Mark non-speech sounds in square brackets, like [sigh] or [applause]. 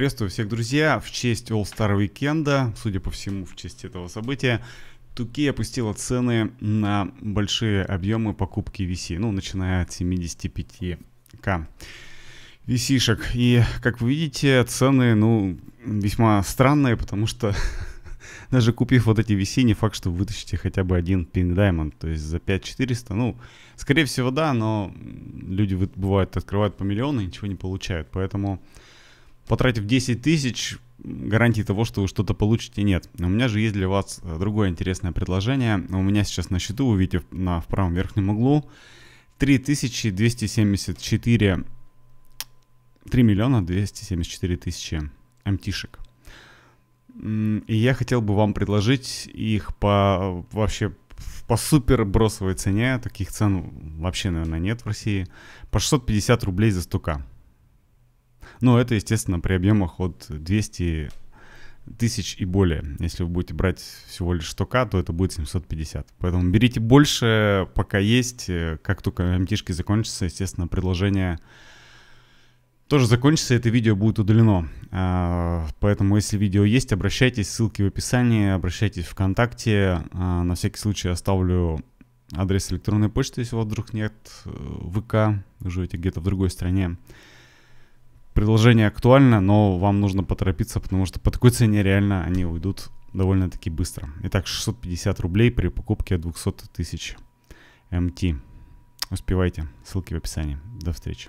Приветствую всех, друзья! В честь All Star Weekend, судя по всему, в честь этого события, Туки опустила цены на большие объемы покупки VC, ну, начиная от 75к vc И, как вы видите, цены, ну, весьма странные, потому что [laughs] даже купив вот эти VC, не факт, что вы вытащите хотя бы один Pink Diamond, то есть за 5400, ну, скорее всего, да, но люди бывают открывают по миллиону и ничего не получают, поэтому потратив 10 тысяч, гарантии того, что вы что-то получите, нет. У меня же есть для вас э, другое интересное предложение. У меня сейчас на счету, вы видите на, в правом верхнем углу, 3274 3 миллиона 274 тысячи МТшек. И я хотел бы вам предложить их по вообще по супер бросовой цене, таких цен вообще, наверное, нет в России, по 650 рублей за стука. Но ну, это, естественно, при объемах от 200 тысяч и более. Если вы будете брать всего лишь 100к, то это будет 750. Поэтому берите больше, пока есть. Э, как только mt закончатся, естественно, предложение тоже закончится, это видео будет удалено. А, поэтому, если видео есть, обращайтесь, ссылки в описании, обращайтесь в ВКонтакте. А, на всякий случай оставлю адрес электронной почты, если у вас вдруг нет э, ВК, вы живете где-то в другой стране предложение актуально, но вам нужно поторопиться, потому что по такой цене реально они уйдут довольно-таки быстро. Итак, 650 рублей при покупке 200 тысяч МТ. Успевайте, ссылки в описании. До встречи.